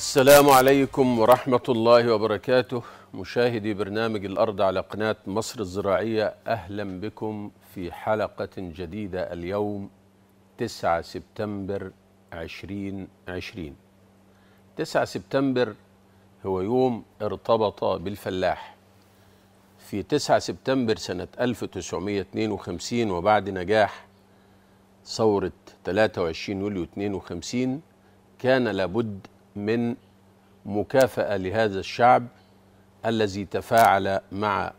السلام عليكم ورحمة الله وبركاته مشاهدي برنامج الأرض على قناة مصر الزراعية أهلا بكم في حلقة جديدة اليوم 9 سبتمبر 2020 9 سبتمبر هو يوم ارتبط بالفلاح في 9 سبتمبر سنة 1952 وبعد نجاح ثورة 23 يوليو 52 كان لابد من مكافأة لهذا الشعب الذي تفاعل مع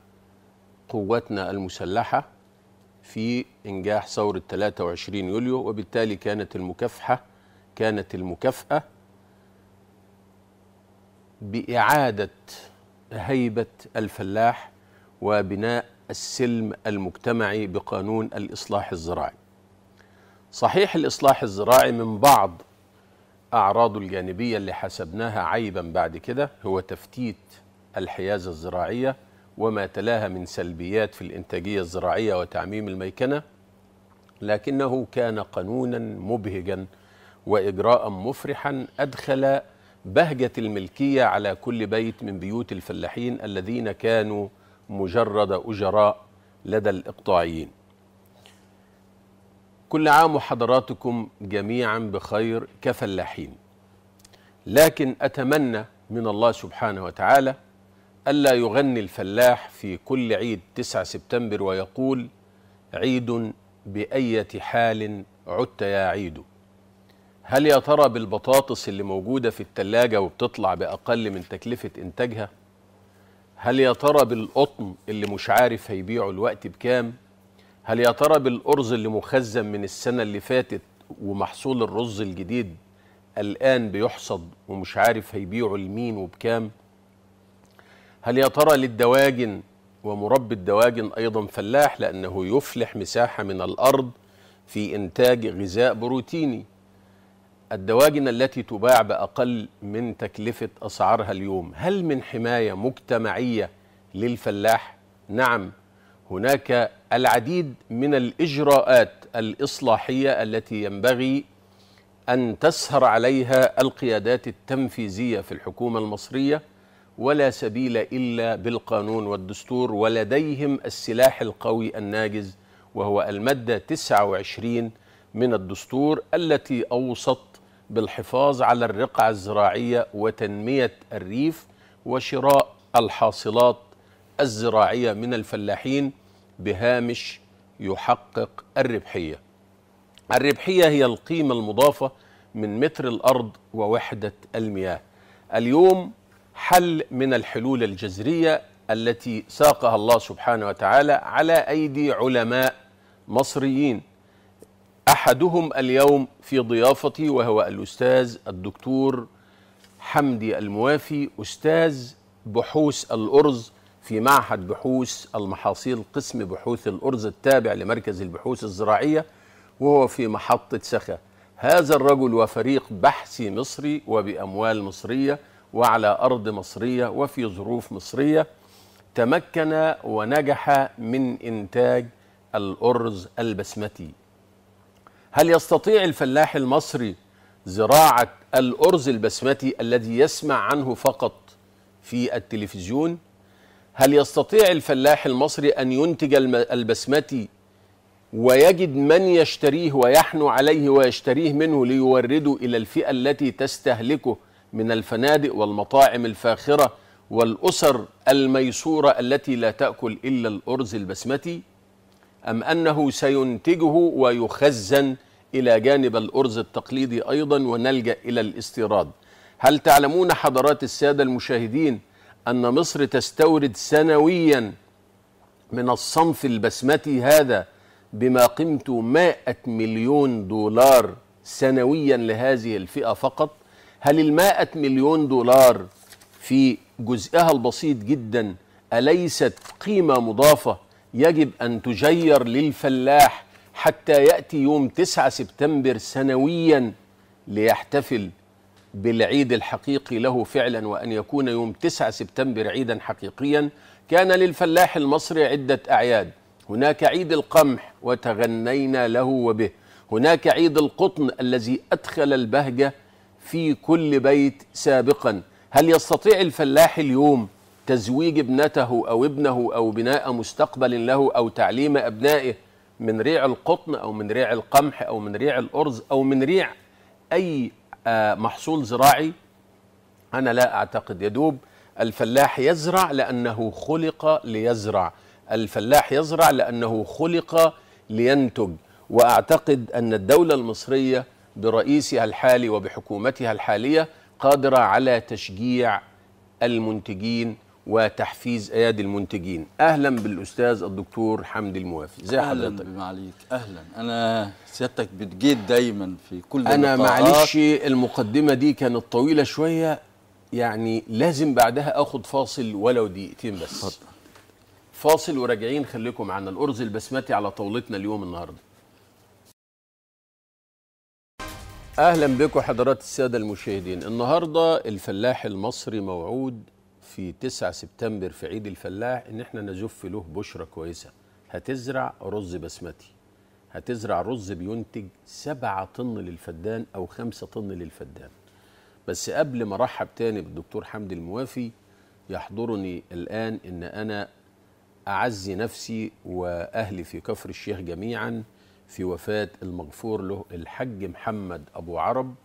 قوتنا المسلحة في إنجاح ثورة 23 يوليو وبالتالي كانت المكافحة كانت المكافأة بإعادة هيبة الفلاح وبناء السلم المجتمعي بقانون الإصلاح الزراعي صحيح الإصلاح الزراعي من بعض أعراضه الجانبية اللي حسبناها عيبا بعد كده هو تفتيت الحيازة الزراعية وما تلاها من سلبيات في الإنتاجية الزراعية وتعميم الميكنة لكنه كان قانونا مبهجا وإجراء مفرحا أدخل بهجة الملكية على كل بيت من بيوت الفلاحين الذين كانوا مجرد أجراء لدى الإقطاعيين كل عام وحضراتكم جميعا بخير كفلاحين لكن أتمنى من الله سبحانه وتعالى ألا يغني الفلاح في كل عيد 9 سبتمبر ويقول عيد بأية حال عدت يا عيد هل يا ترى بالبطاطس اللي موجودة في التلاجة وبتطلع بأقل من تكلفة إنتاجها؟ هل يا ترى بالقطن اللي مش عارف هيبيعه الوقت بكام؟ هل يا ترى بالأرز اللي مخزن من السنة اللي فاتت ومحصول الرز الجديد الآن بيحصد ومش عارف هيبيعه لمين وبكام هل يا ترى للدواجن ومربي الدواجن أيضا فلاح لأنه يفلح مساحة من الأرض في إنتاج غذاء بروتيني الدواجن التي تباع بأقل من تكلفة أسعارها اليوم هل من حماية مجتمعية للفلاح؟ نعم هناك العديد من الإجراءات الإصلاحية التي ينبغي أن تسهر عليها القيادات التنفيذية في الحكومة المصرية ولا سبيل إلا بالقانون والدستور ولديهم السلاح القوي الناجز وهو المادة 29 من الدستور التي أوصت بالحفاظ على الرقعة الزراعية وتنمية الريف وشراء الحاصلات الزراعية من الفلاحين بهامش يحقق الربحية الربحية هي القيمة المضافة من متر الأرض ووحدة المياه اليوم حل من الحلول الجذرية التي ساقها الله سبحانه وتعالى على أيدي علماء مصريين أحدهم اليوم في ضيافتي وهو الأستاذ الدكتور حمدي الموافي أستاذ بحوث الأرز في معهد بحوث المحاصيل قسم بحوث الأرز التابع لمركز البحوث الزراعية وهو في محطة سخا هذا الرجل وفريق بحثي مصري وبأموال مصرية وعلى أرض مصرية وفي ظروف مصرية تمكن ونجح من إنتاج الأرز البسمتي هل يستطيع الفلاح المصري زراعة الأرز البسمتي الذي يسمع عنه فقط في التلفزيون؟ هل يستطيع الفلاح المصري أن ينتج البسمتي ويجد من يشتريه ويحنو عليه ويشتريه منه ليورده إلى الفئة التي تستهلكه من الفنادق والمطاعم الفاخرة والأسر الميسورة التي لا تأكل إلا الأرز البسمتي أم أنه سينتجه ويخزن إلى جانب الأرز التقليدي أيضا ونلجأ إلى الاستيراد هل تعلمون حضرات السادة المشاهدين أن مصر تستورد سنويا من الصنف البسمتي هذا بما قيمته 100 مليون دولار سنويا لهذه الفئة فقط هل المائة مليون دولار في جزئها البسيط جدا أليست قيمة مضافة يجب أن تجير للفلاح حتى يأتي يوم 9 سبتمبر سنويا ليحتفل بالعيد الحقيقي له فعلا وأن يكون يوم 9 سبتمبر عيدا حقيقيا كان للفلاح المصري عدة أعياد هناك عيد القمح وتغنينا له وبه هناك عيد القطن الذي أدخل البهجة في كل بيت سابقا هل يستطيع الفلاح اليوم تزويج ابنته أو ابنه أو بناء مستقبل له أو تعليم أبنائه من ريع القطن أو من ريع القمح أو من ريع الأرز أو من ريع أي آه، محصول زراعي أنا لا أعتقد يدوب الفلاح يزرع لأنه خلق ليزرع الفلاح يزرع لأنه خلق لينتج وأعتقد أن الدولة المصرية برئيسها الحالي وبحكومتها الحالية قادرة على تشجيع المنتجين وتحفيز ايادي المنتجين اهلا بالاستاذ الدكتور حمدي الموافي ازي حضرتك اهلا بمعاليك اهلا انا سيادتك بتجيد دايما في كل انا معلش المقدمه دي كانت طويله شويه يعني لازم بعدها اخد فاصل ولو دقيقتين بس فضل. فاصل وراجعين خليكم معانا الارز البسمتي على طاولتنا اليوم النهارده اهلا بكم حضرات الساده المشاهدين النهارده الفلاح المصري موعود في 9 سبتمبر في عيد الفلاح ان احنا نزف له بشره كويسه هتزرع رز بسمتي هتزرع رز بينتج 7 طن للفدان او 5 طن للفدان بس قبل ما ارحب تاني بالدكتور حمدي الموافي يحضرني الان ان انا اعزي نفسي واهلي في كفر الشيخ جميعا في وفاه المغفور له الحج محمد ابو عرب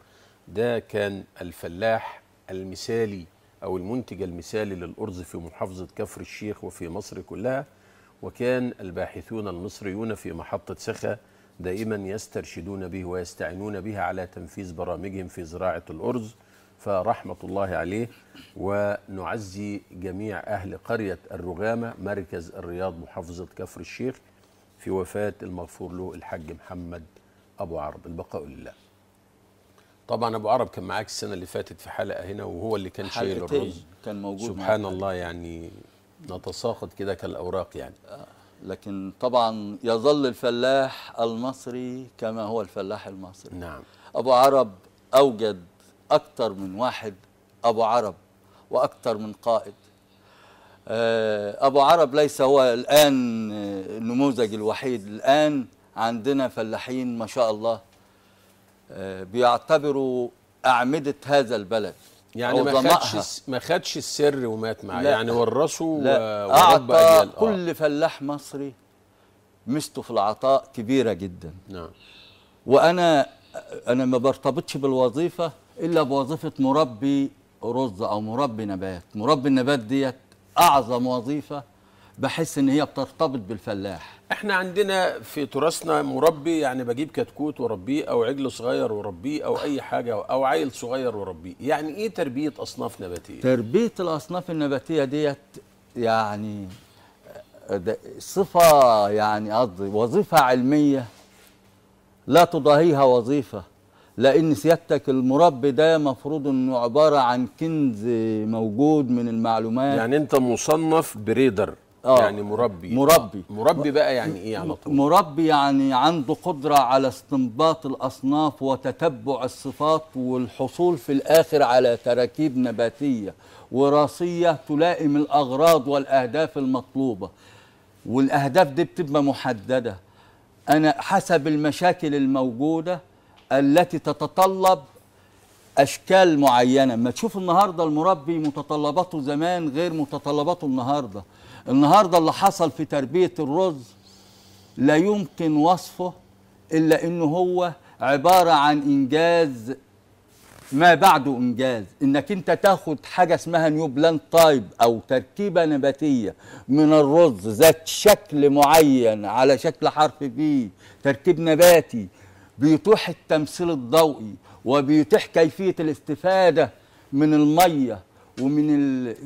ده كان الفلاح المثالي أو المنتج المثالي للأرز في محافظة كفر الشيخ وفي مصر كلها وكان الباحثون المصريون في محطة سخا دائما يسترشدون به ويستعينون به على تنفيذ برامجهم في زراعة الأرز فرحمة الله عليه ونعزي جميع أهل قرية الرغامة مركز الرياض محافظة كفر الشيخ في وفاة المغفور له الحاج محمد أبو عرب البقاء لله طبعا ابو عرب كان معاك السنه اللي فاتت في حلقه هنا وهو اللي كان شايل الرز كان موجود سبحان الله يعني نتساقط كده كالاوراق يعني آه، لكن طبعا يظل الفلاح المصري كما هو الفلاح المصري نعم ابو عرب اوجد اكثر من واحد ابو عرب واكثر من قائد آه، ابو عرب ليس هو الان آه، النموذج الوحيد الان عندنا فلاحين ما شاء الله بيعتبروا أعمدة هذا البلد يعني ما خدش ما خدش السر ومات معاه يعني ورثه وربى أعطى آه. كل فلاح مصري مسته في العطاء كبيرة جدا نعم وأنا أنا ما برتبطش بالوظيفة إلا بوظيفة مربي رز أو مربي نبات مربي النبات ديت أعظم وظيفة بحس ان هي بترتبط بالفلاح احنا عندنا في تراثنا مربي يعني بجيب كتكوت واربيه او عجل صغير واربيه او اي حاجه او عيل صغير واربيه يعني ايه تربيه اصناف نباتيه تربيه الاصناف النباتيه ديت يعني آه، صفه يعني قصدي وظيفه علميه لا تضاهيها وظيفه لان سيادتك المربي ده مفروض انه عباره عن كنز موجود من المعلومات يعني انت مصنف بريدر آه يعني مربي مربي مربي بقى يعني ايه على طول مربي يعني عنده قدره على استنباط الاصناف وتتبع الصفات والحصول في الاخر على تراكيب نباتيه وراثيه تلائم الاغراض والاهداف المطلوبه والاهداف دي بتبقى محدده انا حسب المشاكل الموجوده التي تتطلب اشكال معينه ما تشوف النهارده المربي متطلباته زمان غير متطلباته النهارده النهارده اللي حصل في تربيه الرز لا يمكن وصفه الا انه هو عباره عن انجاز ما بعده انجاز انك انت تاخد حاجه اسمها نيو بلانت تايب او تركيبه نباتيه من الرز ذات شكل معين على شكل حرف بي تركيب نباتي بيتوح التمثيل الضوئي وبيتيح كيفيه الاستفاده من الميه ومن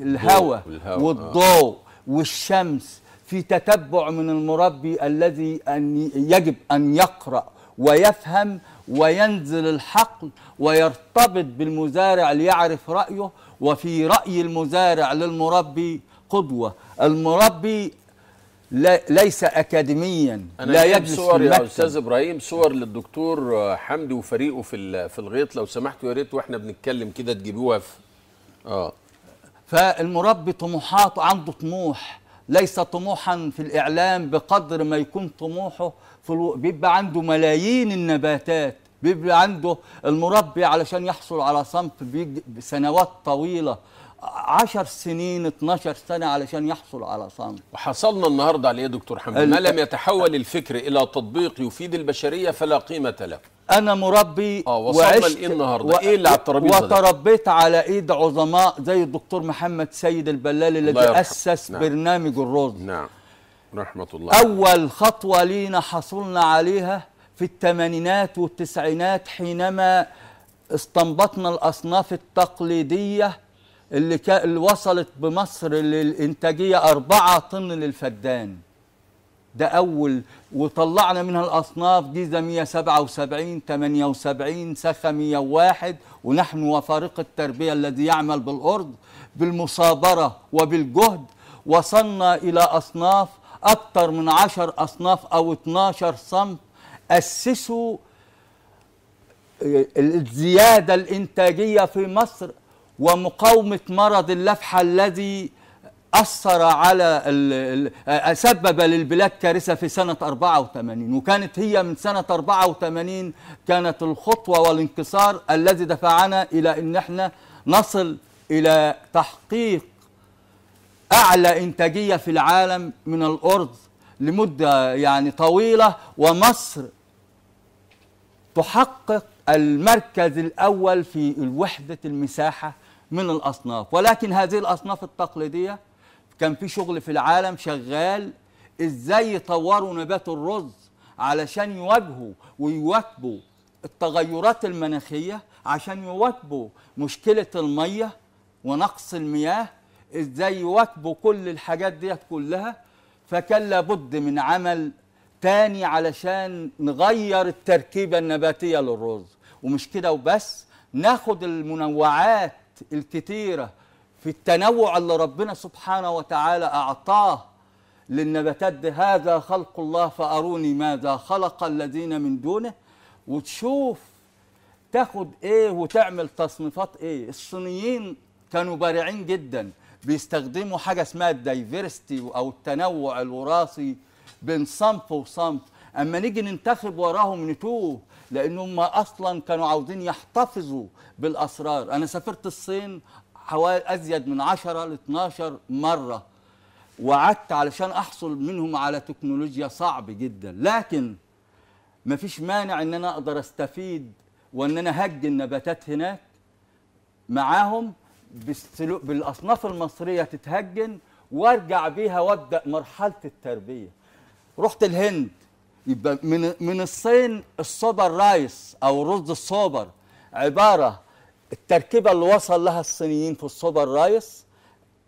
الهواء آه. والضوء والشمس في تتبع من المربي الذي أن يجب أن يقرأ ويفهم وينزل الحقل ويرتبط بالمزارع ليعرف رأيه وفي رأي المزارع للمربي قدوة المربي ليس اكاديميا أنا لا يجلس صور يا استاذ ابراهيم صور للدكتور حمدي وفريقه في في الغيط لو سمحتوا يا ريت واحنا بنتكلم كده تجيبوها في اه فالمربي طموحات عنده طموح ليس طموحا في الإعلام بقدر ما يكون طموحه في الو... بيبقى عنده ملايين النباتات بيبقى عنده المربي علشان يحصل على صنف بسنوات طويلة 10 سنين 12 سنة علشان يحصل على صنف وحصلنا النهاردة على إيه دكتور حمد ما لم يتحول الفكر إلى تطبيق يفيد البشرية فلا قيمة له انا مربي اه وصلنا لايه النهارده؟ و... ايه اللي على الترابيزه؟ وتربيت على ايد عظماء زي الدكتور محمد سيد البلال الذي اسس نعم. برنامج الرز نعم رحمه الله اول خطوه لينا حصلنا عليها في الثمانينات والتسعينات حينما استنبطنا الاصناف التقليديه اللي, ك... اللي وصلت بمصر للانتاجيه 4 طن للفدان ده أول وطلعنا منها الأصناف جيزة 177 78 سخة 101 ونحن وفريق التربية الذي يعمل بالأرض بالمصابرة وبالجهد وصلنا إلى أصناف أكثر من 10 أصناف أو 12 صنف أسسوا آه، الزيادة الإنتاجية في مصر ومقاومة مرض اللفحة الذي أثر على سبب للبلاد كارثة في سنة 84 وكانت هي من سنة 84 كانت الخطوة والانكسار الذي دفعنا إلى أن احنا نصل إلى تحقيق أعلى إنتاجية في العالم من الأرض لمدة يعني طويلة ومصر تحقق المركز الأول في وحدة المساحة من الأصناف ولكن هذه الأصناف التقليدية كان في شغل في العالم شغال ازاي يطوروا نبات الرز علشان يواجهوا ويواكبوا التغيرات المناخيه عشان يواكبوا مشكله الميه ونقص المياه ازاي يواكبوا كل الحاجات ديت كلها فكان لابد من عمل تاني علشان نغير التركيبه النباتيه للرز ومش كده وبس ناخد المنوعات الكتيره في التنوع اللي ربنا سبحانه وتعالى أعطاه للنباتات دي هذا خلق الله فأروني ماذا خلق الذين من دونه وتشوف تاخد ايه وتعمل تصنيفات ايه الصينيين كانوا بارعين جدا بيستخدموا حاجه اسمها الدايفرستي او التنوع الوراثي بين صنف وصنف اما نيجي ننتخب وراهم نتوه لان هم اصلا كانوا عاوزين يحتفظوا بالاسرار انا سافرت الصين حوالي ازيد من 10 ل 12 مره وعدت علشان احصل منهم على تكنولوجيا صعب جدا لكن ما فيش مانع ان انا اقدر استفيد وان انا هج النباتات هناك معاهم بالاصناف المصريه تتهجن وارجع بيها وابدا مرحله التربيه رحت الهند يبقى من من الصين الصوبر رايس او رز الصوبر عباره التركيبه اللي وصل لها الصينيين في السوبر رايس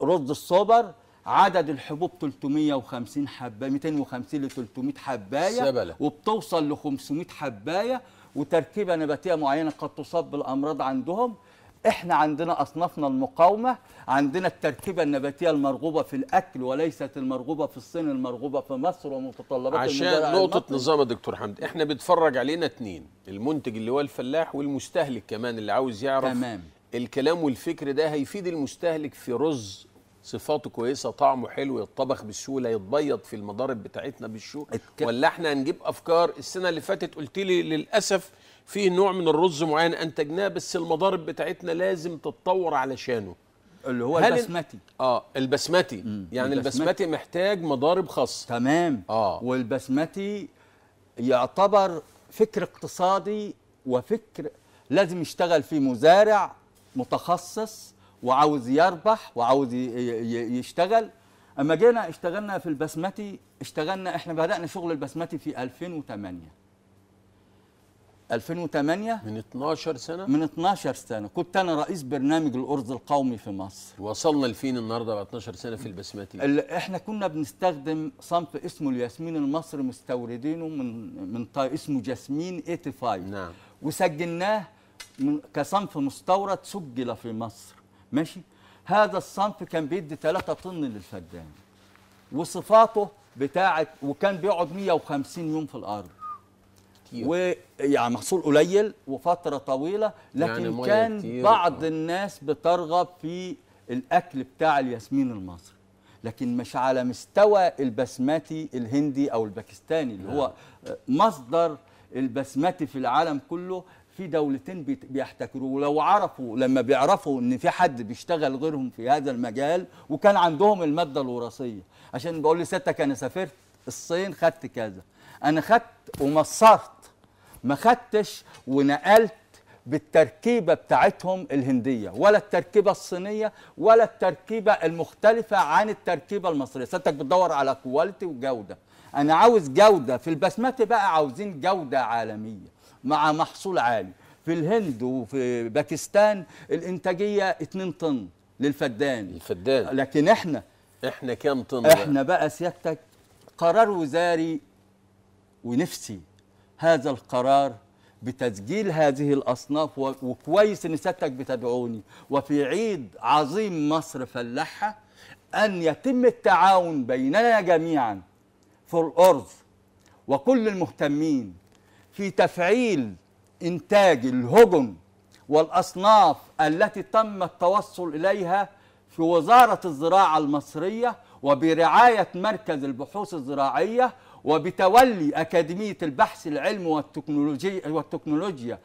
رز السوبر عدد الحبوب 350 حبايه 250 ل 300 حبايه سبلة. وبتوصل ل 500 حبايه وتركيبه نباتيه معينه قد تصاب بالامراض عندهم احنا عندنا اصنافنا المقاومه عندنا التركيبه النباتيه المرغوبه في الاكل وليست المرغوبه في الصين المرغوبه في مصر ومتطلبات عشان نقطه نظام يا دكتور حمد احنا بيتفرج علينا اتنين المنتج اللي هو الفلاح والمستهلك كمان اللي عاوز يعرف تمام الكلام والفكر ده هيفيد المستهلك في رز صفاته كويسه طعمه حلو يتطبخ بالسهوله يتبيض في المضارب بتاعتنا بالشو اتك... ولا احنا هنجيب افكار السنه اللي فاتت قلت لي للاسف في نوع من الرز معين انتجناه بس المضارب بتاعتنا لازم تتطور علشانه اللي هو البسمتي اه البسمتي مم. يعني البسمتي. البسمتي محتاج مضارب خاصه تمام اه والبسمتي يعتبر فكر اقتصادي وفكر لازم يشتغل فيه مزارع متخصص وعاوز يربح وعاوز يشتغل اما جينا اشتغلنا في البسمتي اشتغلنا احنا بدانا شغل البسمتي في 2008 2008 من 12 سنه من 12 سنه كنت انا رئيس برنامج الارز القومي في مصر وصلنا لفين النهارده بعد 12 سنه في البسمتي احنا كنا بنستخدم صنف اسمه الياسمين المصري مستوردينه من من اسمه جاسمين 85 نعم وسجلناه كصنف مستورد سجل في مصر ماشي هذا الصنف كان بيدي 3 طن للفدان وصفاته بتاعه وكان بيقعد 150 يوم في الارض ويعني محصول قليل وفتره طويله لكن يعني كان بعض آه. الناس بترغب في الاكل بتاع الياسمين المصري لكن مش على مستوى البسمتي الهندي او الباكستاني اللي نعم. هو مصدر البسمتي في العالم كله في دولتين بيحتكروا ولو عرفوا لما بيعرفوا ان في حد بيشتغل غيرهم في هذا المجال وكان عندهم الماده الوراثيه عشان بقول لستك انا سافرت الصين خدت كذا انا خدت ومصرت ما خدتش ونقلت بالتركيبه بتاعتهم الهنديه ولا التركيبه الصينيه ولا التركيبه المختلفه عن التركيبه المصريه ستك بتدور على كواليتي وجوده انا عاوز جوده في البسمات بقى عاوزين جوده عالميه مع محصول عالي في الهند وفي باكستان الانتاجيه 2 طن للفدان الفدان لكن احنا احنا كام طن احنا بقى سيادتك قرار وزاري ونفسي هذا القرار بتسجيل هذه الاصناف وكويس ان سيادتك بتدعوني وفي عيد عظيم مصر فلاحه ان يتم التعاون بيننا جميعا في الارز وكل المهتمين في تفعيل إنتاج الهجن والأصناف التي تم التوصل إليها في وزارة الزراعة المصرية وبرعاية مركز البحوث الزراعية وبتولي أكاديمية البحث العلمي والتكنولوجيا, والتكنولوجيا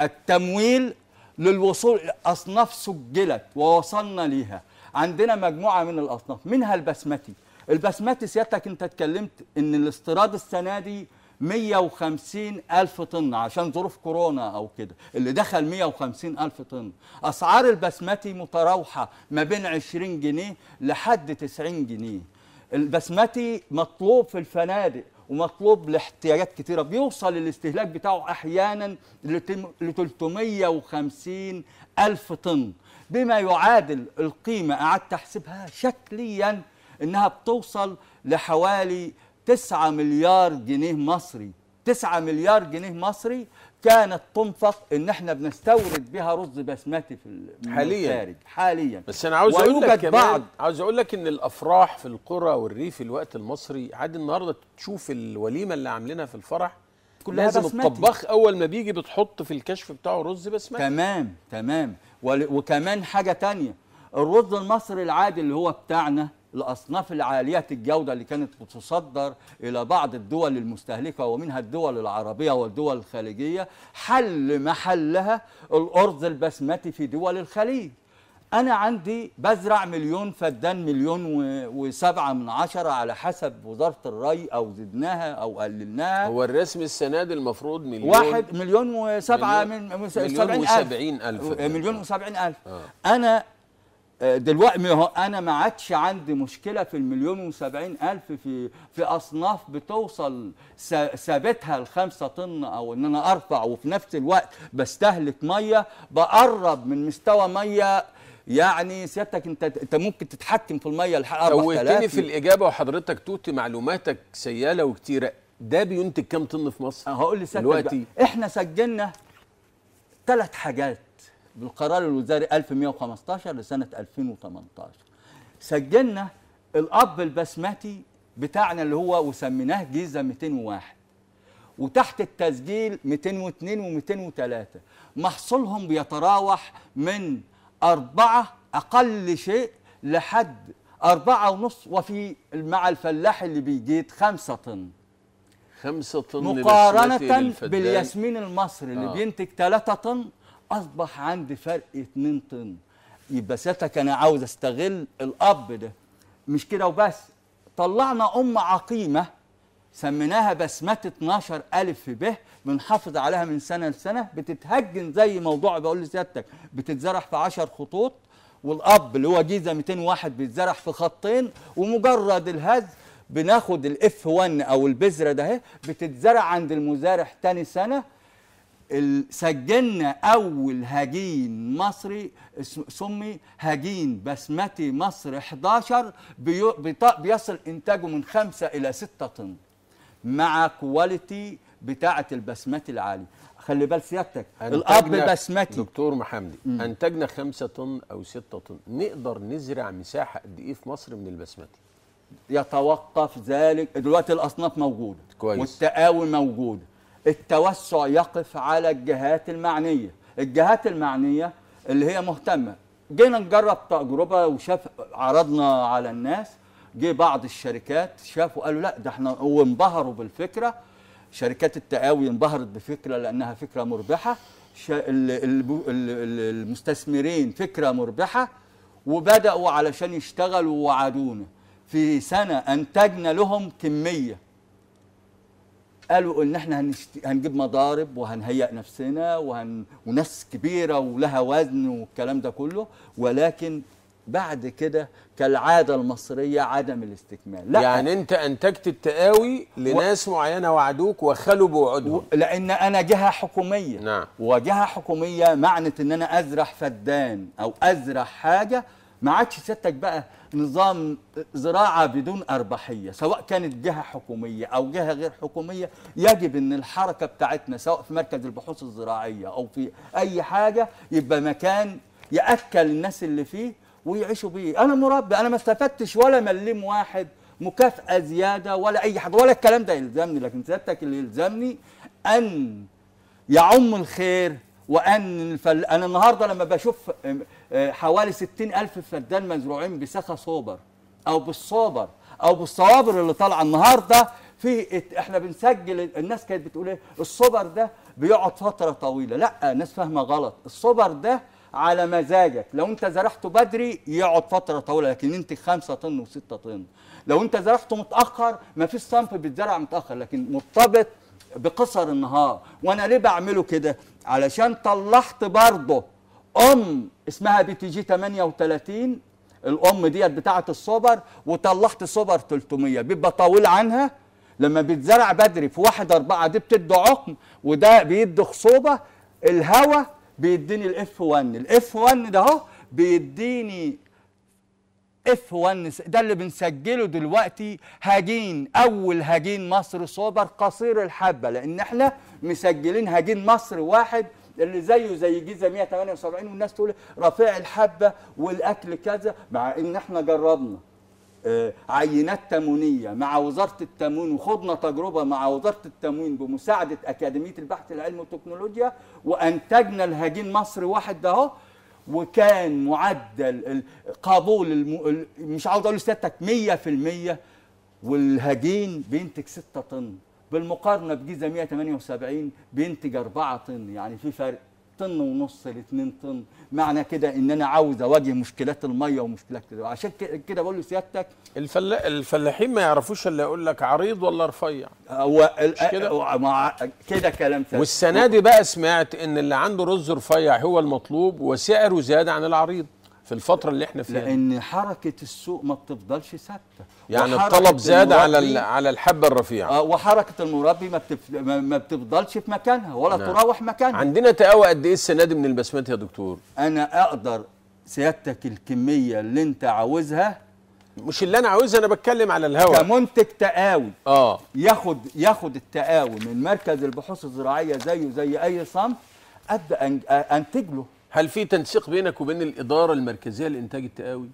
التمويل للوصول أصناف سجلت ووصلنا ليها عندنا مجموعة من الأصناف منها البسمتي البسمتي سيادتك أنت اتكلمت أن الاستيراد السنة دي 150 ألف طن عشان ظروف كورونا أو كده اللي دخل 150 ألف طن أسعار البسمتي متراوحة ما بين 20 جنيه لحد 90 جنيه البسمتي مطلوب في الفنادق ومطلوب لاحتياجات كتيره بيوصل الاستهلاك بتاعه احيانا ل 350 الف طن بما يعادل القيمه قعدت احسبها شكليا انها بتوصل لحوالي 9 مليار جنيه مصري 9 مليار جنيه مصري كانت تنفق ان احنا بنستورد بها رز بسمتي في حاليا الخارج حاليا بس انا عاوز اقول لك كمان بعض عاوز اقول لك ان الافراح في القرى والريف الوقت المصري عادي النهارده تشوف الوليمه اللي عاملينها في الفرح كلها لازم بسمتي. الطباخ اول ما بيجي بتحط في الكشف بتاعه رز بسمتي تمام تمام وكمان حاجه تانية الرز المصري العادي اللي هو بتاعنا الأصناف العالية الجودة اللي كانت بتصدر إلى بعض الدول المستهلكة ومنها الدول العربية والدول الخليجية حل محلها الأرز البسمتي في دول الخليج أنا عندي بزرع مليون فدان مليون وسبعة من عشرة على حسب وزارة الري أو زدناها أو قللناها هو الرسم السنة دي المفروض مليون واحد مليون وسبعة مليون من مليون وسبعين ألف مليون وسبعين ألف آه. آه. أنا دلوقتي انا ما عادش عندي مشكله في المليون و الف في في اصناف بتوصل ثابتها الخمسة طن او ان انا ارفع وفي نفس الوقت بستهلك ميه بقرب من مستوى ميه يعني سيادتك انت انت ممكن تتحكم في الميه لحق 4000 شوقتني في الاجابه وحضرتك توتي معلوماتك سياله وكتيره ده بينتج كام طن في مصر؟ هقول لسيادتك دلوقتي احنا سجلنا ثلاث حاجات بالقرار الوزاري 1115 لسنة 2018 سجلنا الأب البسمتي بتاعنا اللي هو وسميناه جيزة 201 وتحت التسجيل 202 و203 محصولهم بيتراوح من أربعة أقل شيء لحد أربعة ونص وفي مع الفلاح اللي بيجيد خمسة طن خمسة طن مقارنة بالياسمين المصري اللي آه. بينتج 3 طن اصبح عندي فرق 2 طن يبقى سيادتك انا عاوز استغل الاب ده مش كده وبس طلعنا ام عقيمه سميناها بسمه 12 الف به بنحافظ عليها من سنه لسنه بتتهجن زي موضوع بقول لسيادتك بتتزرع في 10 خطوط والاب اللي هو جيزه 201 بيتزرع في خطين ومجرد الهز بناخد الاف 1 او البذره ده بتتزرع عند المزارع تاني سنه سجلنا اول هجين مصري سمي هجين بسمتي مصر 11 بيصل انتاجه من 5 الى 6 طن مع كواليتي بتاعه البسمتي العالي خلي بال سيادتك الاب بسمتي دكتور محمدي انتجنا 5 طن او 6 طن نقدر نزرع مساحه قد ايه في مصر من البسمتي يتوقف ذلك دلوقتي الاصناف موجوده كويس والتقاوي موجوده التوسع يقف على الجهات المعنيه الجهات المعنيه اللي هي مهتمه جينا نجرب تجربه وشاف عرضنا على الناس جه بعض الشركات شافوا قالوا لا ده احنا وانبهروا بالفكره شركات التقاوي انبهرت بفكره لانها فكره مربحه المستثمرين فكره مربحه وبداوا علشان يشتغلوا وعدونا في سنه انتجنا لهم كميه قالوا ان احنا هنشت... هنجيب مضارب وهنهيئ نفسنا وهن... وناس كبيره ولها وزن والكلام ده كله ولكن بعد كده كالعاده المصريه عدم الاستكمال لا يعني انت انتجت التقاوي لناس و... معينه وعدوك وخلوا بوعودهم و... لان انا جهه حكوميه نعم. وجهه حكوميه معنت ان انا ازرع فدان او ازرع حاجه ما عادش سيادتك بقى نظام زراعة بدون أرباحية سواء كانت جهة حكومية أو جهة غير حكومية يجب أن الحركة بتاعتنا سواء في مركز البحوث الزراعية أو في أي حاجة يبقى مكان يأكل الناس اللي فيه ويعيشوا بيه أنا مربي أنا ما استفدتش ولا مليم واحد مكافأة زيادة ولا أي حاجة ولا الكلام ده يلزمني لكن سيادتك اللي يلزمني أن يعم الخير وان فل... انا النهارده لما بشوف آه، آه، حوالي 60 الف فدان مزروعين بسخه صوبر او بالصوبر او بالصوابر اللي طالعه النهارده في احنا بنسجل الناس كانت بتقول ايه الصوبر ده بيقعد فتره طويله لا الناس فاهمه غلط الصوبر ده على مزاجك لو انت زرعته بدري يقعد فتره طويله لكن انت 5 طن و6 طن لو انت زرعته متاخر ما فيش صنف بيتزرع متاخر لكن مرتبط بقصر النهار وانا ليه بعمله كده علشان طلعت برضه ام اسمها بي تي جي 38 الام ديت بتاعه السوبر وطلعت سوبر 300 بيبقى طويل عنها لما بيتزرع بدري في 1 4 دي بتدي عقم وده بيدي خصوبه الهواء بيديني الاف 1 الاف 1 ده اهو بيديني اف 1 ده اللي بنسجله دلوقتي هجين اول هجين مصر سوبر قصير الحبه لان احنا مسجلين هجين مصر واحد اللي زيه زي جيزه 178 والناس تقول رفيع الحبه والاكل كذا مع ان احنا جربنا آه، عينات تموينيه مع وزاره التموين وخضنا تجربه مع وزاره التموين بمساعده اكاديميه البحث العلمي والتكنولوجيا وانتجنا الهجين مصر واحد ده وكان معدل قبول مش عاوز اقول سيادتك 100% والهجين بينتج 6 طن بالمقارنه بجيزه 178 بينتج 4 طن يعني في فرق طن ونص ل 2 طن معنى كده ان انا عاوز اواجه مشكلات الميه ومشكلات كده عشان كده بقول لسيادتك الفلا... الفلاحين ما يعرفوش الا يقول لك عريض ولا رفيع هو كده كده كلام سهل والسنه دي بقى سمعت ان اللي عنده رز رفيع هو المطلوب وسعره زاد عن العريض في الفتره اللي احنا فيها لان حركه السوق ما بتفضلش ثابته يعني الطلب زاد على على الحبه الرفيعه اه وحركه المربي ما, بتف... ما بتفضلش في مكانها ولا نعم. تراوح مكانها عندنا تقاوى قد ايه السنه دي من البسمات يا دكتور انا اقدر سيادتك الكميه اللي انت عاوزها مش اللي انا عاوزها انا بتكلم على الهواء كمنتج تقاوي اه ياخد ياخد التقاوي من مركز البحوث الزراعيه زيه زي اي صنف ابدا انتج له هل في تنسيق بينك وبين الاداره المركزيه لانتاج التقاوي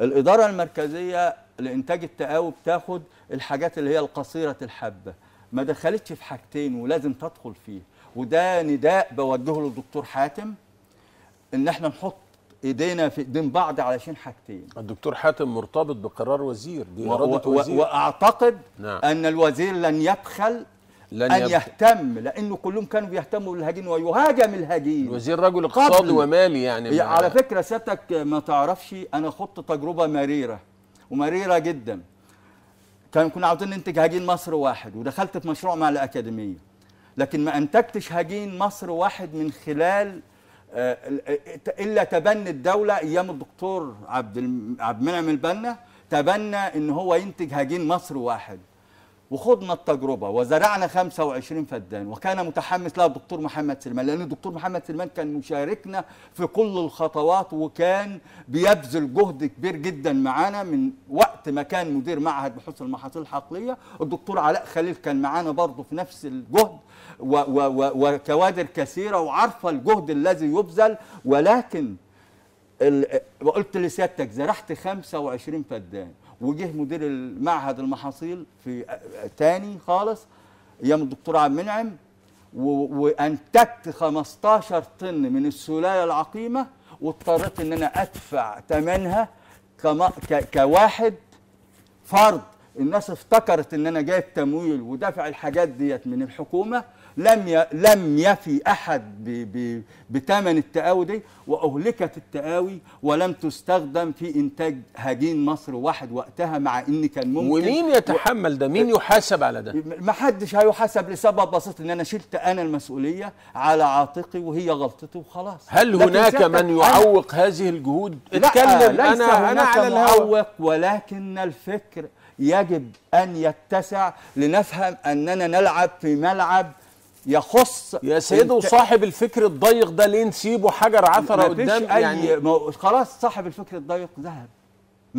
الاداره المركزيه لانتاج التقاوي بتاخد الحاجات اللي هي القصيره الحبه ما دخلتش في حاجتين ولازم تدخل فيه وده نداء بوجهه للدكتور حاتم ان احنا نحط ايدينا في ايدين بعض علشان حاجتين الدكتور حاتم مرتبط بقرار وزير دي اراده و... وزير واعتقد نعم. ان الوزير لن يبخل لن ان يهتم لانه كلهم كانوا بيهتموا بالهجين ويهاجم الهجين وزير رجل اقتصادي ومالي يعني على فكره سيادتك ما تعرفش انا خضت تجربه مريره ومريره جدا كان كنا عاوزين ننتج هجين مصر واحد ودخلت في مشروع مع الاكاديميه لكن ما انتجتش هجين مصر واحد من خلال آه، الا تبني الدوله ايام الدكتور عبد المنعم البنا تبنى ان هو ينتج هجين مصر واحد وخضنا التجربه وزرعنا 25 فدان وكان متحمس لها الدكتور محمد سلمان لان الدكتور محمد سلمان كان مشاركنا في كل الخطوات وكان بيبذل جهد كبير جدا معانا من وقت ما كان مدير معهد بحوث المحاصيل الحقليه الدكتور علاء خليل كان معانا برضه في نفس الجهد وكوادر كثيره وعارفه الجهد الذي يبذل ولكن وقلت لسيادتك زرعت 25 فدان وجه مدير المعهد المحاصيل في تاني خالص ايام الدكتور عبد المنعم وانتجت 15 طن من السلاله العقيمه واضطريت ان انا ادفع ثمنها كواحد فرد الناس افتكرت ان انا جايب تمويل ودافع الحاجات ديت من الحكومه لم لم يفي احد بثمن التقاوي دي واهلكت التقاوي ولم تستخدم في انتاج هجين مصر واحد وقتها مع ان كان ممكن ومين يتحمل ده مين يحاسب على ده ما حدش هيحاسب لسبب بسيط ان انا شلت انا المسؤوليه على عاتقي وهي غلطتي وخلاص هل هناك من يعوق هذه الجهود لا اتكلم لا انا انا على الهواء ولكن الفكر يجب ان يتسع لنفهم اننا نلعب في ملعب يخص يا سيد انت... الفكر الضيق ده ليه نسيبه حجر عثره قدام أي... يعني ما... خلاص صاحب الفكر الضيق ذهب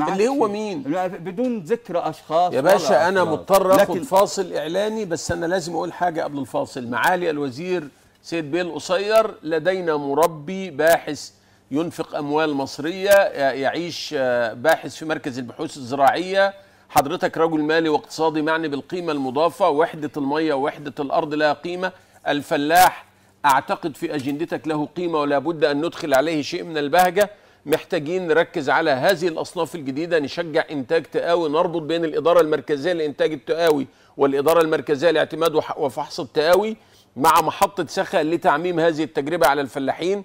اللي هو مين بدون ذكر اشخاص يا باشا انا مضطر اخد لكن... فاصل اعلاني بس انا لازم اقول حاجه قبل الفاصل معالي الوزير سيد بيه القصير لدينا مربي باحث ينفق اموال مصريه يعيش آه، باحث في مركز البحوث الزراعيه حضرتك رجل مالي واقتصادي معني بالقيمة المضافة وحدة المية وحدة الأرض لها قيمة الفلاح أعتقد في أجندتك له قيمة ولا بد أن ندخل عليه شيء من البهجة محتاجين نركز على هذه الأصناف الجديدة نشجع إنتاج تقاوي نربط بين الإدارة المركزية لإنتاج التقاوي والإدارة المركزية لاعتماد وفحص التقاوي مع محطة سخا لتعميم هذه التجربة على الفلاحين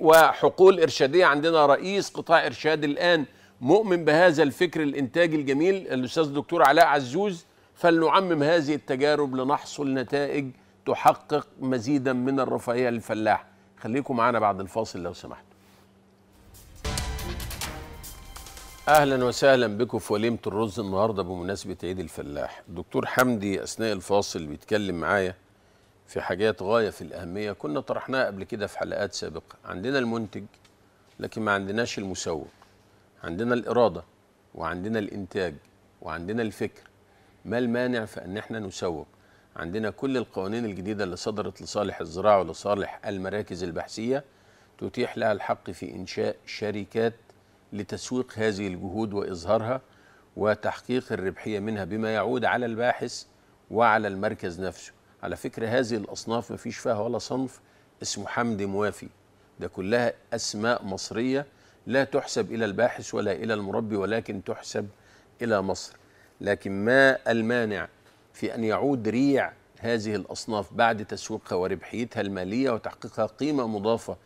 وحقول إرشادية عندنا رئيس قطاع إرشاد الآن مؤمن بهذا الفكر الانتاجي الجميل الاستاذ الدكتور علاء عزوز فلنعمم هذه التجارب لنحصل نتائج تحقق مزيدا من الرفاهيه للفلاح خليكم معنا بعد الفاصل لو سمحتوا اهلا وسهلا بكم في وليمه الرز النهارده بمناسبه عيد الفلاح الدكتور حمدي اثناء الفاصل بيتكلم معايا في حاجات غايه في الاهميه كنا طرحناها قبل كده في حلقات سابقه عندنا المنتج لكن ما عندناش المسوق عندنا الاراده وعندنا الانتاج وعندنا الفكر ما المانع في ان احنا نسوق عندنا كل القوانين الجديده اللي صدرت لصالح الزراعه ولصالح المراكز البحثيه تتيح لها الحق في انشاء شركات لتسويق هذه الجهود واظهارها وتحقيق الربحيه منها بما يعود على الباحث وعلى المركز نفسه على فكره هذه الاصناف ما فيش فيها ولا صنف اسمه حمدي موافي ده كلها اسماء مصريه لا تحسب إلى الباحث ولا إلى المربي ولكن تحسب إلى مصر لكن ما المانع في أن يعود ريع هذه الأصناف بعد تسويقها وربحيتها المالية وتحقيقها قيمة مضافة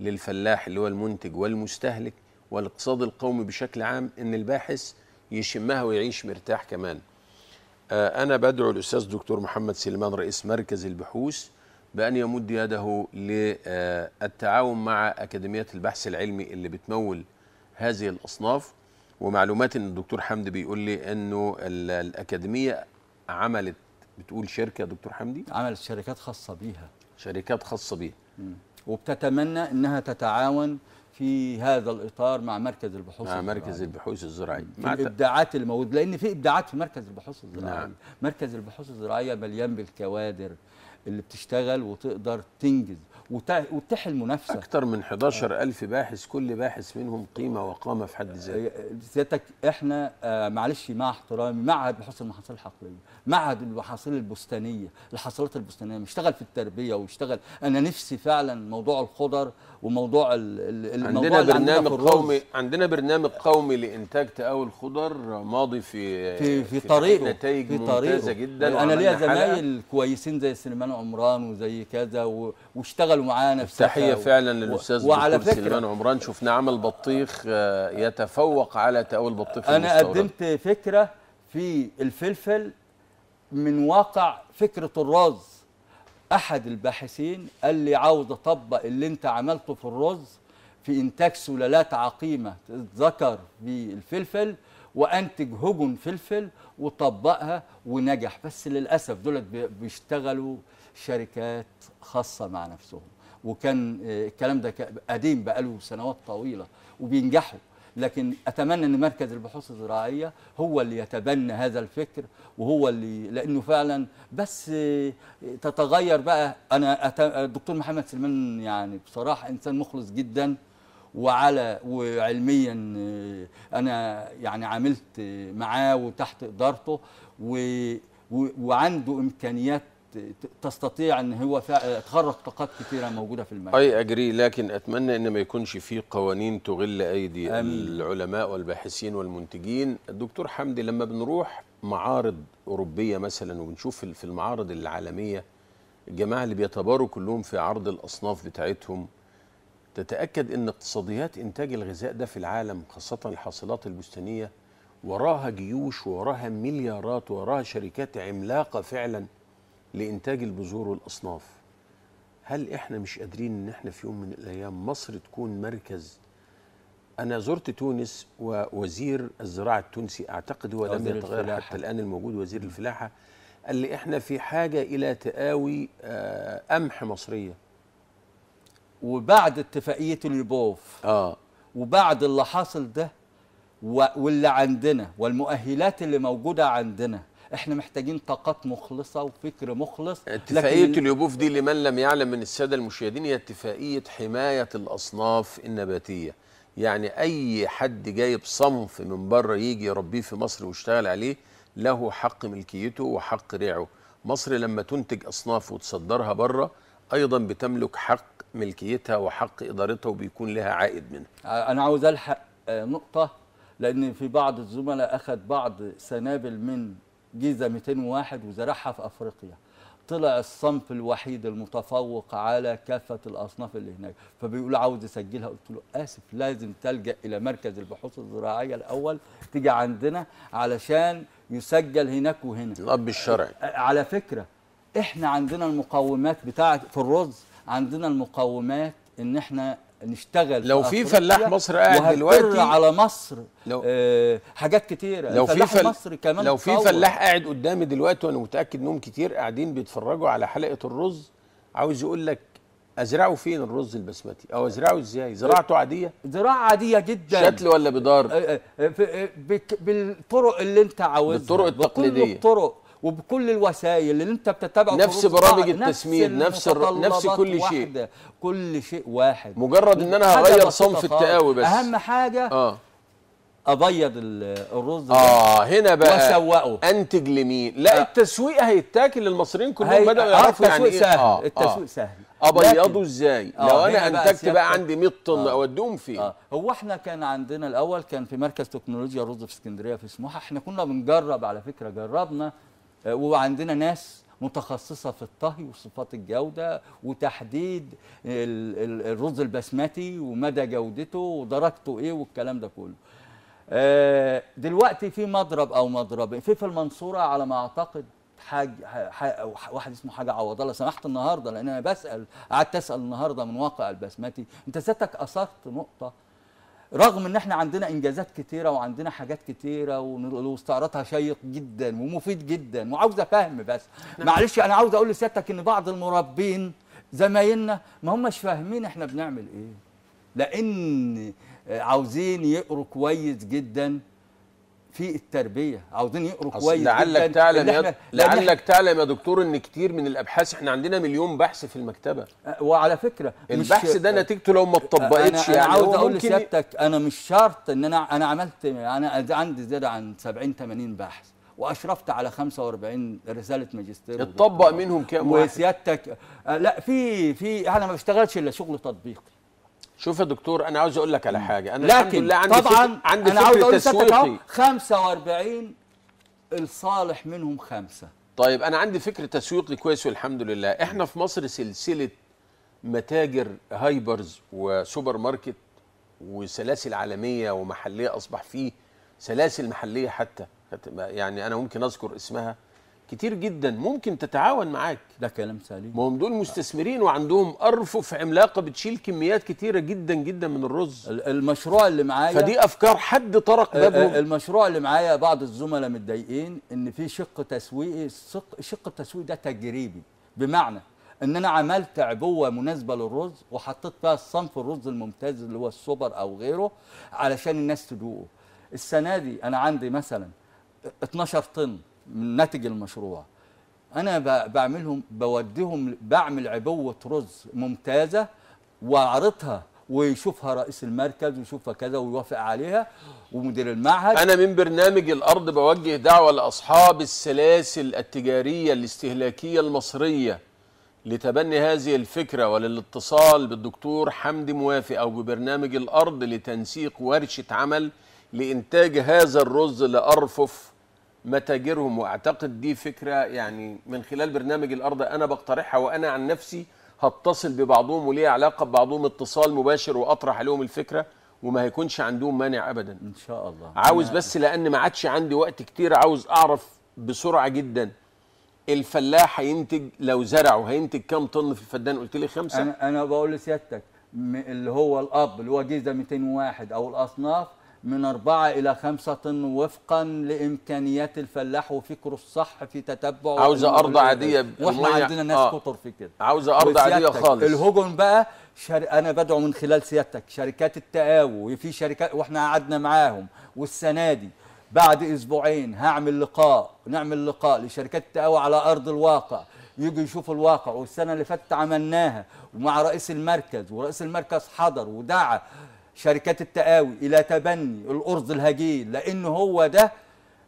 للفلاح اللي هو المنتج والمستهلك والاقتصاد القومي بشكل عام إن الباحث يشمها ويعيش مرتاح كمان آه، أنا بدعو الأستاذ دكتور محمد سليمان رئيس مركز البحوث بأن يمد يده للتعاون مع أكاديميات البحث العلمي اللي بتمول هذه الأصناف ومعلومات ان الدكتور حمدي بيقول لي انه الاكاديميه عملت بتقول شركه دكتور حمدي عملت شركات خاصه بيها شركات خاصه بيها وبتتمنى انها تتعاون في هذا الاطار مع مركز البحوث مع الزراعي. مركز البحوث الزراعيه مع الابداعات الموجوده لان في ابداعات في مركز البحوث الزراعيه نعم. مركز البحوث الزراعيه مليان بالكوادر اللي بتشتغل وتقدر تنجز وتحل نفسك اكثر من 11000 آه. باحث كل باحث منهم قيمه وقامه في حد ذاته سيادتك آه، احنا آه، معلش مع احترامي معهد بحوث المحاصيل الحقلية معهد المحاصيل البستانيه الحصيلات البستانيه مشتغل في التربيه ويشتغل انا نفسي فعلا موضوع الخضر وموضوع الموضوع عندنا برنامج عندنا قومي عندنا برنامج قومي لانتاج تقاوي الخضر ماضي في في, في, في طريقه نتائج ممتازه طريقه. جدا انا ليا زمايل كويسين زي سليمان عمران وزي كذا و واشتغلوا معانا في تحيه فعلا للاستاذ وعلى فكره سليمان عمران شفنا عمل بطيخ آه، يتفوق على تاول بطيخ انا قدمت فكره في الفلفل من واقع فكره الرز احد الباحثين قال لي عاوز اطبق اللي انت عملته في الرز في انتاج سلالات عقيمه ذكر في الفلفل وانتج هجن فلفل وطبقها ونجح بس للاسف دولت بيشتغلوا شركات خاصه مع نفسهم وكان آه، الكلام ده قديم بقاله سنوات طويله وبينجحوا لكن اتمنى ان مركز البحوث الزراعيه هو اللي يتبنى هذا الفكر وهو اللي لانه فعلا بس آه، تتغير بقى انا الدكتور محمد سليمان يعني بصراحه انسان مخلص جدا وعلى وعلميا آه، انا يعني عملت معاه وتحت ادارته و... وعنده امكانيات تستطيع ان هو تخرج طاقات كثيره موجوده في المجتمع اي اجري لكن اتمنى ان ما يكونش في قوانين تغل ايدي أمين. العلماء والباحثين والمنتجين الدكتور حمدي لما بنروح معارض اوروبيه مثلا وبنشوف في المعارض العالميه الجماعه اللي بيتباروا كلهم في عرض الاصناف بتاعتهم تتاكد ان اقتصاديات انتاج الغذاء ده في العالم خاصه الحاصلات البستانيه وراها جيوش وراها مليارات وراها شركات عملاقه فعلا لإنتاج البذور والأصناف هل إحنا مش قادرين إن إحنا في يوم من الأيام مصر تكون مركز أنا زرت تونس ووزير الزراعة التونسي أعتقد هو لم يتغير الفلاحة. حتى الآن الموجود وزير الفلاحة قال لي إحنا في حاجة إلى تقاوي آه، قمح مصرية وبعد اتفاقية البوف آه وبعد اللي حاصل ده واللي عندنا والمؤهلات اللي موجودة عندنا احنا محتاجين طاقات مخلصه وفكر مخلص اتفاقيه اليوبوف دي لمن لم يعلم من الساده المشاهدين هي اتفاقيه حمايه الاصناف النباتيه يعني اي حد جايب صنف من بره يجي يربيه في مصر ويشتغل عليه له حق ملكيته وحق ريعه مصر لما تنتج اصناف وتصدرها بره ايضا بتملك حق ملكيتها وحق ادارتها وبيكون لها عائد منها انا عاوز الحق آه، نقطه لان في بعض الزملاء اخذ بعض سنابل من جيزه 201 وزرعها في افريقيا طلع الصنف الوحيد المتفوق على كافه الاصناف اللي هناك فبيقول عاوز يسجلها قلت له اسف لازم تلجا الى مركز البحوث الزراعيه الاول تيجي عندنا علشان يسجل هناك وهنا الاب الشرعي على فكره احنا عندنا المقومات بتاعه في الرز عندنا المقومات ان احنا نشتغل لو في فلاح مصر قاعد دلوقتي على مصر لو آه حاجات كتيره لو في فل... مصر كمان لو في فلاح قاعد قدامي دلوقتي وانا متاكد انهم كتير قاعدين بيتفرجوا على حلقه الرز عاوز يقول لك ازرعه فين الرز البسمتي او ازرعه ازاي زراعته عاديه زراعه عاديه جدا شتل ولا بدار آه، آه، آه، بالطرق اللي انت عاوزها بالطرق التقليديه الطرق وبكل الوسائل اللي انت بتتابعه نفس برامج التسميد نفس نفس كل شيء كل شيء واحد مجرد ان انا هغير صنف التقاوي بس اهم حاجه اه ابيض الرز اه هنا بقى واسوقه انتج لمين لا آه. التسويق هيتاكل المصريين كلهم هي... بداوا يعرفوا آه يعني ايه سهل. آه. آه. التسويق آه. سهل ابيضه ازاي آه. لو انا انتجت بقى, بقى عندي 100 طن آه. اوديهم فين آه. هو احنا كان عندنا الاول كان في مركز تكنولوجيا رز في اسكندريه في سموحه احنا كنا بنجرب على فكره جربنا آه، وعندنا ناس متخصصة في الطهي وصفات الجودة وتحديد الرز البسمتي ومدى جودته ودرجته ايه والكلام ده كله آه، دلوقتي في مضرب او مضربين في في المنصورة على ما اعتقد حاج واحد اسمه حاجه عوض الله سمحت النهارده لان انا بسال قعدت اسال النهارده من واقع البسمتي انت ذاتك اثرت نقطه رغم ان احنا عندنا انجازات كتيره وعندنا حاجات كتيره واستعراضها شيق جدا ومفيد جدا وعاوزه فهم بس نعم. معلش انا عاوز اقول لسيادتك ان بعض المربين زمايلنا ما هماش فاهمين احنا بنعمل ايه لان عاوزين يقروا كويس جدا في التربيه عاوزين يقروا كويس لعلك تعلم يا لعلك تعلم يا دكتور ان كتير من الابحاث احنا عندنا مليون بحث في المكتبه أه، وعلى فكره البحث ده نتيجته لو ما أه، اتطبقتش يعني انا عاوز اقول لسيادتك انا مش شرط ان انا انا عملت انا عندي زياده عن 70 80 بحث واشرفت على 45 رساله ماجستير اتطبق منهم كام واحد وسيادتك أه، لا في في انا ما بشتغلش الا شغل تطبيقي شوف يا دكتور انا عاوز اقول لك على حاجه انا لكن الحمد لله عندي طبعا عندي انا عاوز اقول لك 45 الصالح منهم خمسه طيب انا عندي فكر تسويقي كويس والحمد لله احنا في مصر سلسله متاجر هايبرز وسوبر ماركت وسلاسل عالميه ومحليه اصبح فيه سلاسل محليه حتى يعني انا ممكن اذكر اسمها كتير جدا ممكن تتعاون معاك ده كلام سليم ما هم دول مستثمرين وعندهم ارفف عملاقه بتشيل كميات كتيره جدا جدا من الرز المشروع اللي معايا فدي افكار حد طرق بابهم المشروع اللي معايا بعض الزملاء متضايقين ان في شق تسويقي شق التسويق ده تجريبي بمعنى ان انا عملت عبوه مناسبه للرز وحطيت فيها الصنف الرز الممتاز اللي هو السوبر او غيره علشان الناس تدوقه السنه دي انا عندي مثلا 12 طن من ناتج المشروع انا بعملهم بوديهم بعمل عبوه رز ممتازه واعرضها ويشوفها رئيس المركز ويشوفها كذا ويوافق عليها ومدير المعهد انا من برنامج الارض بوجه دعوه لاصحاب السلاسل التجاريه الاستهلاكيه المصريه لتبني هذه الفكره وللاتصال بالدكتور حمدي موافق او ببرنامج الارض لتنسيق ورشه عمل لانتاج هذا الرز لارفف متاجرهم واعتقد دي فكره يعني من خلال برنامج الارض انا بقترحها وانا عن نفسي هتصل ببعضهم وليه علاقه ببعضهم اتصال مباشر واطرح عليهم الفكره وما هيكونش عندهم مانع ابدا ان شاء الله عاوز بس لان ما عادش عندي وقت كتير عاوز اعرف بسرعه جدا الفلاح هينتج لو زرعه هينتج كام طن في الفدان قلت لي خمسه انا انا بقول لسيادتك اللي هو الاب اللي هو جيزه 201 او الاصناف من أربعة إلى خمسة طن وفقا لإمكانيات الفلاح وفكره الصح في تتبعه عاوزة أرض عادية وإحنا عندنا ناس آه. كتر في كده عاوزة أرض عادية خالص الهجن بقى شر... أنا بدعو من خلال سيادتك شركات التقاوي وفي شركات وإحنا قعدنا معاهم والسنة دي بعد أسبوعين هعمل لقاء نعمل لقاء لشركات التقاوي على أرض الواقع يجوا يشوفوا الواقع والسنه اللي فاتت عملناها ومع رئيس المركز ورئيس المركز حضر ودعا شركات التقاوي الى تبني الارز الهجين لان هو ده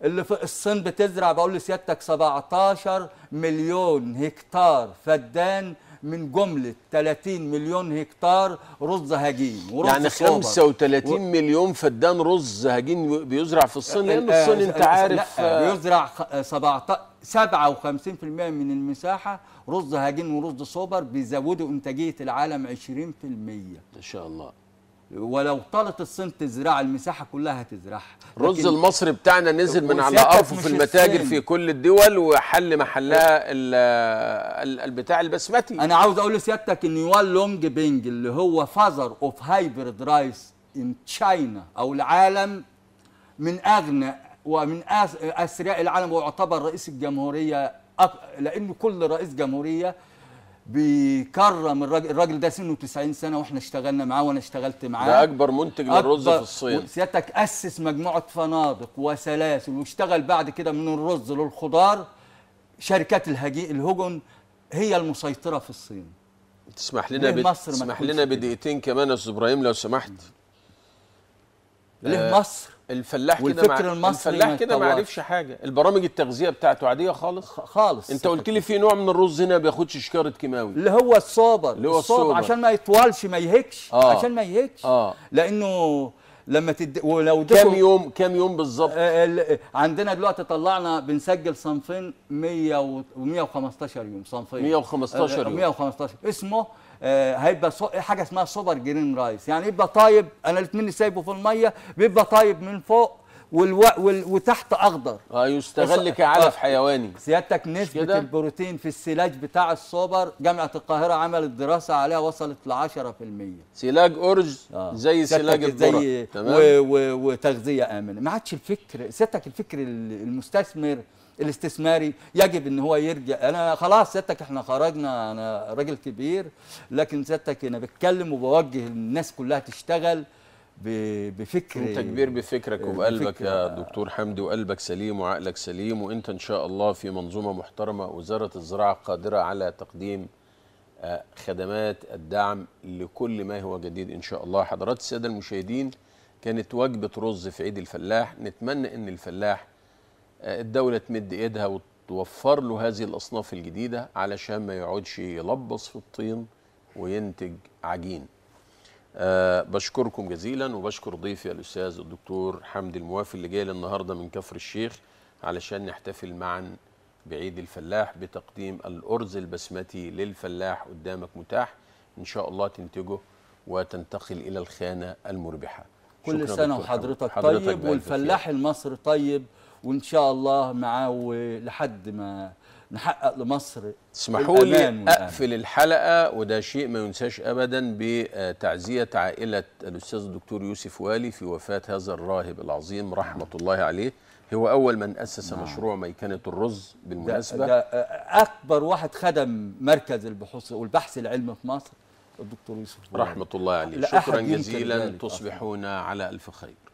اللي في الصين بتزرع بقول لسيادتك 17 مليون هكتار فدان من جملة 30 مليون هكتار رز هجين ورز يعني 35 و... مليون فدان رز هجين بيزرع في الصين لأن الصين أنت عارف لا بيزرع 17 57% من المساحة رز هجين ورز صوبر بيزودوا إنتاجية العالم 20% إن شاء الله ولو طالت الصين تزرع المساحه كلها هتزرعها الرز المصري بتاعنا نزل من على ارفف في المتاجر في كل الدول وحل محلها البتاع البسمتي انا عاوز اقول لسيادتك ان يوان لونج بينج اللي هو فازر اوف هايبرد رايس ان تشاينا او العالم من اغنى ومن اثرياء العالم ويعتبر رئيس الجمهوريه لان كل رئيس جمهوريه بيكرم الراجل الراجل ده سنه 90 سنه واحنا اشتغلنا معاه وانا اشتغلت معاه ده اكبر منتج للرز في الصين سيادتك اسس مجموعه فنادق وسلاسل واشتغل بعد كده من الرز للخضار شركات الهجي الهجن هي المسيطره في الصين تسمح لنا بد... تسمح لنا بدقيقتين كمان يا استاذ ابراهيم لو سمحت ليه آه، مصر الفلاح كده مع... المصري الفلاح كده ما عرفش حاجه البرامج التغذيه بتاعته عاديه خالص خالص انت قلت لي في نوع من الرز هنا بياخدش شكاره كيماوي اللي هو الصابر اللي هو الصابر عشان ما يطولش ما يهكش آه. عشان ما يهكش آه. لانه لما تد... ولو كام يوم كام يوم بالظبط آه عندنا دلوقتي طلعنا بنسجل صنفين 100 و 115 يوم صنفين 115 آه، يوم 115 اسمه آه، هيبقى إيه حاجه اسمها سوبر جرين رايس يعني يبقى طايب انا الاثنين سايبه في الميه بيبقى طايب من فوق والو... وال... وتحت اخضر اه يستغل كعلف آه، حيواني سيادتك نسبه البروتين في السلاج بتاع السوبر جامعه القاهره عملت دراسه عليها وصلت ل 10% سلاج ارز آه. زي سلاج الذره زي... تمام و... و... وتغذيه امنه ما عادش الفكر سيادتك الفكر المستثمر الاستثماري يجب ان هو يرجع انا خلاص سيادتك احنا خرجنا انا راجل كبير لكن سيادتك انا بتكلم وبوجه الناس كلها تشتغل بفكر انت كبير بفكرك آه، وبقلبك يا دكتور حمدي وقلبك سليم وعقلك سليم وانت ان شاء الله في منظومه محترمه وزاره الزراعه قادره على تقديم آه، خدمات الدعم لكل ما هو جديد ان شاء الله حضرات الساده المشاهدين كانت وجبه رز في عيد الفلاح نتمنى ان الفلاح الدولة تمد إيدها وتوفر له هذه الأصناف الجديدة علشان ما يقعدش يلبص في الطين وينتج عجين أه بشكركم جزيلا وبشكر ضيفي الأستاذ الدكتور حمدي الموافي اللي جاي النهاردة من كفر الشيخ علشان نحتفل معا بعيد الفلاح بتقديم الأرز البسمتي للفلاح قدامك متاح إن شاء الله تنتجه وتنتقل إلى الخانة المربحة كل سنة وحضرتك طيب والفلاح المصري طيب وان شاء الله معاه لحد ما نحقق لمصر اسمحوا لي اقفل الحلقه وده شيء ما ينساش ابدا بتعزيه عائله الاستاذ الدكتور يوسف والي في وفاه هذا الراهب العظيم رحمه الله عليه هو اول من اسس نعم. مشروع ميكنه الرز بالمناسبه ده, ده اكبر واحد خدم مركز البحوث والبحث العلمي في مصر الدكتور يوسف رحمه الله عليه شكرا جزيلا تصبحون على الف خير